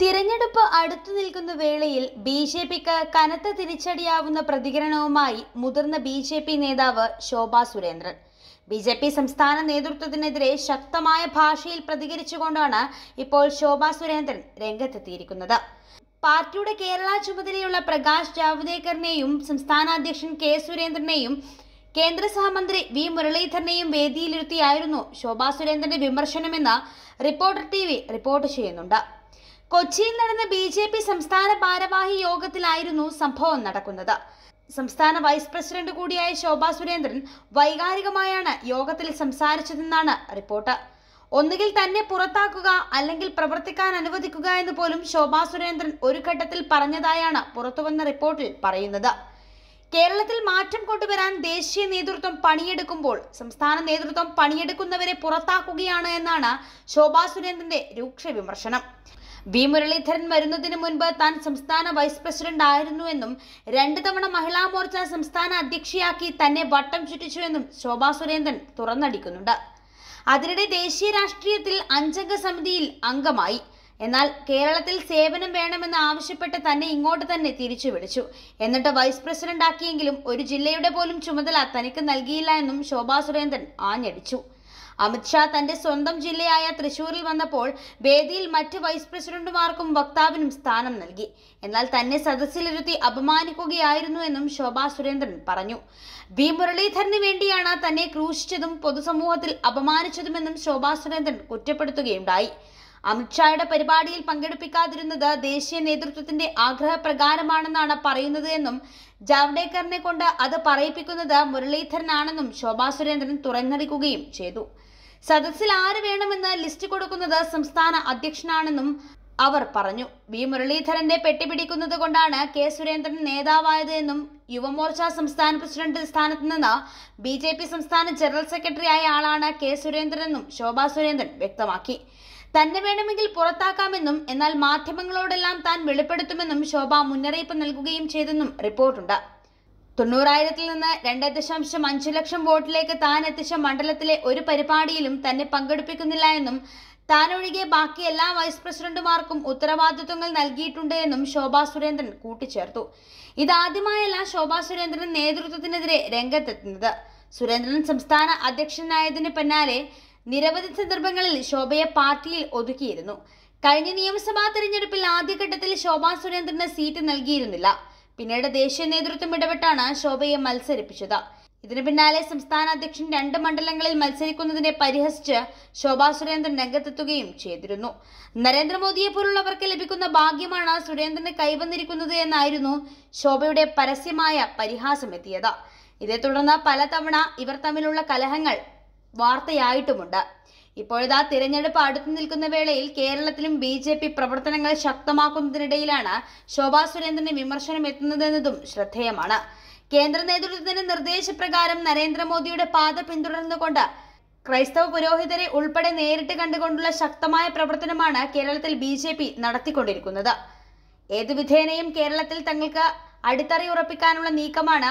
തിരഞ്ഞെടുപ്പ് അടുത്തു നിൽക്കുന്ന വേളയിൽ ബി ജെ പിക്ക് കനത്ത തിരിച്ചടിയാവുന്ന പ്രതികരണവുമായി മുതിർന്ന ബി ജെ പി നേതാവ് Shobha Surendran B J P സംസ്ഥാന നേതൃത്വത്തിനെതിരെ ശക്തമായ ഭാഷയിൽ പ്രതികരിച്ചുകൊണ്ടാണ് ഇപ്പോൾ ശോഭാ സുരേന്ദ്രൻ രംഗത്തെത്തിയിരിക്കുന്നത് പാർട്ടിയുടെ കേരള ചുമതലയുള്ള പ്രകാശ് ജാവ്ദേക്കറിനെയും സംസ്ഥാന അധ്യക്ഷൻ കെ സുരേന്ദ്രനെയും കേന്ദ്ര സഹമന്ത്രി വി മുരളീധരനെയും വേദിയിലിരുത്തിയായിരുന്നു ശോഭാ സുരേന്ദ്രന്റെ വിമർശനമെന്ന് റിപ്പോർട്ടർ ടി റിപ്പോർട്ട് ചെയ്യുന്നുണ്ട് കൊച്ചിയിൽ നടന്ന ബി ജെ പി സംസ്ഥാന ഭാരവാഹി യോഗത്തിലായിരുന്നു സംഭവം നടക്കുന്നത് സംസ്ഥാന വൈസ് പ്രസിഡന്റ് കൂടിയായ ശോഭാ സുരേന്ദ്രൻ വൈകാരികമായാണ് യോഗത്തിൽ സംസാരിച്ചതെന്നാണ് റിപ്പോർട്ട് ഒന്നുകിൽ തന്നെ പുറത്താക്കുക അല്ലെങ്കിൽ പ്രവർത്തിക്കാൻ അനുവദിക്കുക എന്ന് പോലും ശോഭാ സുരേന്ദ്രൻ ഒരു ഘട്ടത്തിൽ പറഞ്ഞതായാണ് പുറത്തുവന്ന റിപ്പോർട്ടിൽ പറയുന്നത് കേരളത്തിൽ മാറ്റം കൊണ്ടുവരാൻ ദേശീയ നേതൃത്വം പണിയെടുക്കുമ്പോൾ സംസ്ഥാന നേതൃത്വം പണിയെടുക്കുന്നവരെ പുറത്താക്കുകയാണ് എന്നാണ് ശോഭാ സുരേന്ദ്രന്റെ രൂക്ഷ വിമർശനം വി മുരളീധരൻ വരുന്നതിന് മുൻപ് താൻ സംസ്ഥാന വൈസ് പ്രസിഡന്റ് ആയിരുന്നുവെന്നും രണ്ട് തവണ മഹിളാ മോർച്ച സംസ്ഥാന അധ്യക്ഷയാക്കി തന്നെ വട്ടം ചുറ്റിച്ചുവെന്നും ശോഭാ സുരേന്ദ്രൻ തുറന്നടിക്കുന്നുണ്ട് അതിനിടെ ദേശീയ രാഷ്ട്രീയത്തിൽ അഞ്ചംഗ സമിതിയിൽ അംഗമായി എന്നാൽ കേരളത്തിൽ സേവനം വേണമെന്ന് ആവശ്യപ്പെട്ട് തന്നെ ഇങ്ങോട്ട് തന്നെ തിരിച്ചു വിളിച്ചു എന്നിട്ട് വൈസ് പ്രസിഡന്റ് ആക്കിയെങ്കിലും ഒരു ജില്ലയുടെ പോലും ചുമതല തനിക്ക് നൽകിയില്ല എന്നും ശോഭാ സുരേന്ദ്രൻ ആഞ്ഞടിച്ചു അമിത്ഷാ തന്റെ സ്വന്തം ജില്ലയായ തൃശൂരിൽ വന്നപ്പോൾ വേദിയിൽ മറ്റ് വൈസ് പ്രസിഡന്റുമാർക്കും വക്താവിനും സ്ഥാനം നൽകി എന്നാൽ തന്നെ സദസ്സിലിരുത്തി അപമാനിക്കുകയായിരുന്നു എന്നും ശോഭാ സുരേന്ദ്രൻ പറഞ്ഞു വി മുരളീധരന് വേണ്ടിയാണ് തന്നെ ക്രൂശിച്ചതും പൊതുസമൂഹത്തിൽ അപമാനിച്ചതുമെന്നും ശോഭാ സുരേന്ദ്രൻ കുറ്റപ്പെടുത്തുകയുണ്ടായി അമിത്ഷായുടെ പരിപാടിയിൽ പങ്കെടുപ്പിക്കാതിരുന്നത് ദേശീയ നേതൃത്വത്തിന്റെ ആഗ്രഹപ്രകാരമാണെന്നാണ് പറയുന്നത് എന്നും ജാവ്ദേക്കറിനെ കൊണ്ട് അത് പറയിപ്പിക്കുന്നത് മുരളീധരനാണെന്നും ശോഭാ സുരേന്ദ്രൻ തുറന്നടിക്കുകയും ചെയ്തു സദസ്സിൽ ആര് വേണമെന്ന് ലിസ്റ്റ് കൊടുക്കുന്നത് സംസ്ഥാന അധ്യക്ഷനാണെന്നും അവർ പറഞ്ഞു വി മുരളീധരന്റെ പെട്ടിപിടിക്കുന്നത് കൊണ്ടാണ് കെ സുരേന്ദ്രൻ നേതാവായത് എന്നും യുവമോർച്ച സംസ്ഥാന പ്രസിഡന്റ് സ്ഥാനത്ത് നിന്ന് ബി ജെ പി സംസ്ഥാന ജനറൽ സെക്രട്ടറി ആയ ആളാണ് കെ സുരേന്ദ്രൻ എന്നും ശോഭാ സുരേന്ദ്രൻ വ്യക്തമാക്കി തന്നെ വേണമെങ്കിൽ പുറത്താക്കാമെന്നും എന്നാൽ മാധ്യമങ്ങളോടെല്ലാം താൻ വെളിപ്പെടുത്തുമെന്നും ശോഭ മുന്നറിയിപ്പ് നൽകുകയും ചെയ്തെന്നും റിപ്പോർട്ടുണ്ട് തൊണ്ണൂറായിരത്തിൽ നിന്ന് രണ്ട് ദശാംശം അഞ്ച് ലക്ഷം വോട്ടിലേക്ക് താൻ എത്തിച്ച മണ്ഡലത്തിലെ ഒരു പരിപാടിയിലും തന്നെ പങ്കെടുപ്പിക്കുന്നില്ല എന്നും താനൊഴികെ ബാക്കി എല്ലാ വൈസ് പ്രസിഡന്റുമാർക്കും ഉത്തരവാദിത്വങ്ങൾ നൽകിയിട്ടുണ്ട് എന്നും ശോഭാ സുരേന്ദ്രൻ കൂട്ടിച്ചേർത്തു ഇതാദ്യമായല്ല ശോഭാ സുരേന്ദ്രൻ നേതൃത്വത്തിനെതിരെ രംഗത്തെത്തുന്നത് സുരേന്ദ്രൻ സംസ്ഥാന അധ്യക്ഷനായതിന് പിന്നാലെ നിരവധി സന്ദർഭങ്ങളിൽ ശോഭയെ പാർട്ടിയിൽ ഒതുക്കിയിരുന്നു കഴിഞ്ഞ നിയമസഭാ തെരഞ്ഞെടുപ്പിൽ ആദ്യഘട്ടത്തിൽ ശോഭാ സുരേന്ദ്രന് സീറ്റ് നൽകിയിരുന്നില്ല പിന്നീട് ദേശീയ നേതൃത്വം ഇടപെട്ടാണ് ശോഭയെ മത്സരിപ്പിച്ചത് ഇതിനു പിന്നാലെ സംസ്ഥാന അധ്യക്ഷൻ രണ്ട് മണ്ഡലങ്ങളിൽ മത്സരിക്കുന്നതിനെ പരിഹസിച്ച് ശോഭാ സുരേന്ദ്രൻ രംഗത്തെത്തുകയും ചെയ്തിരുന്നു നരേന്ദ്രമോദിയെ പോലുള്ളവർക്ക് ലഭിക്കുന്ന ഭാഗ്യമാണ് സുരേന്ദ്രന് കൈവന്നിരിക്കുന്നത് എന്നായിരുന്നു ശോഭയുടെ പരസ്യമായ പരിഹാസമെത്തിയത് ഇതേ തുടർന്ന് പലതവണ ഇവർ തമ്മിലുള്ള കലഹങ്ങൾ വാർത്തയായിട്ടുമുണ്ട് ഇപ്പോഴിതാ തിരഞ്ഞെടുപ്പ് അടുത്തു നിൽക്കുന്ന വേളയിൽ കേരളത്തിലും ബി ജെ പി പ്രവർത്തനങ്ങൾ ശക്തമാക്കുന്നതിനിടയിലാണ് ശോഭാ സുരേന്ദ്രന് വിമർശനം എത്തുന്നതെന്നതും ശ്രദ്ധേയമാണ് കേന്ദ്ര നേതൃത്വത്തിന്റെ നിർദ്ദേശപ്രകാരം നരേന്ദ്രമോദിയുടെ പാത പിന്തുടർന്നുകൊണ്ട് ക്രൈസ്തവ പുരോഹിതരെ ഉൾപ്പെടെ നേരിട്ട് കണ്ടുകൊണ്ടുള്ള ശക്തമായ പ്രവർത്തനമാണ് കേരളത്തിൽ ബി ജെ പി നടത്തിക്കൊണ്ടിരിക്കുന്നത് ഏതു വിധേനയും കേരളത്തിൽ തങ്ങൾക്ക് അടിത്തറയുറപ്പിക്കാനുള്ള നീക്കമാണ്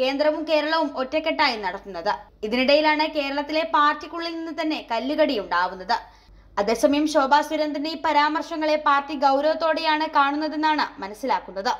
കേന്ദ്രവും കേരളവും ഒറ്റക്കെട്ടായി നടത്തുന്നത് ഇതിനിടയിലാണ് കേരളത്തിലെ പാർട്ടിക്കുള്ളിൽ നിന്ന് തന്നെ കല്ലുകടി ഉണ്ടാവുന്നത് അതേസമയം ശോഭാ സുരേന്ദ്രന്റെ ഈ പരാമർശങ്ങളെ പാർട്ടി ഗൗരവത്തോടെയാണ് കാണുന്നതെന്നാണ് മനസ്സിലാക്കുന്നത്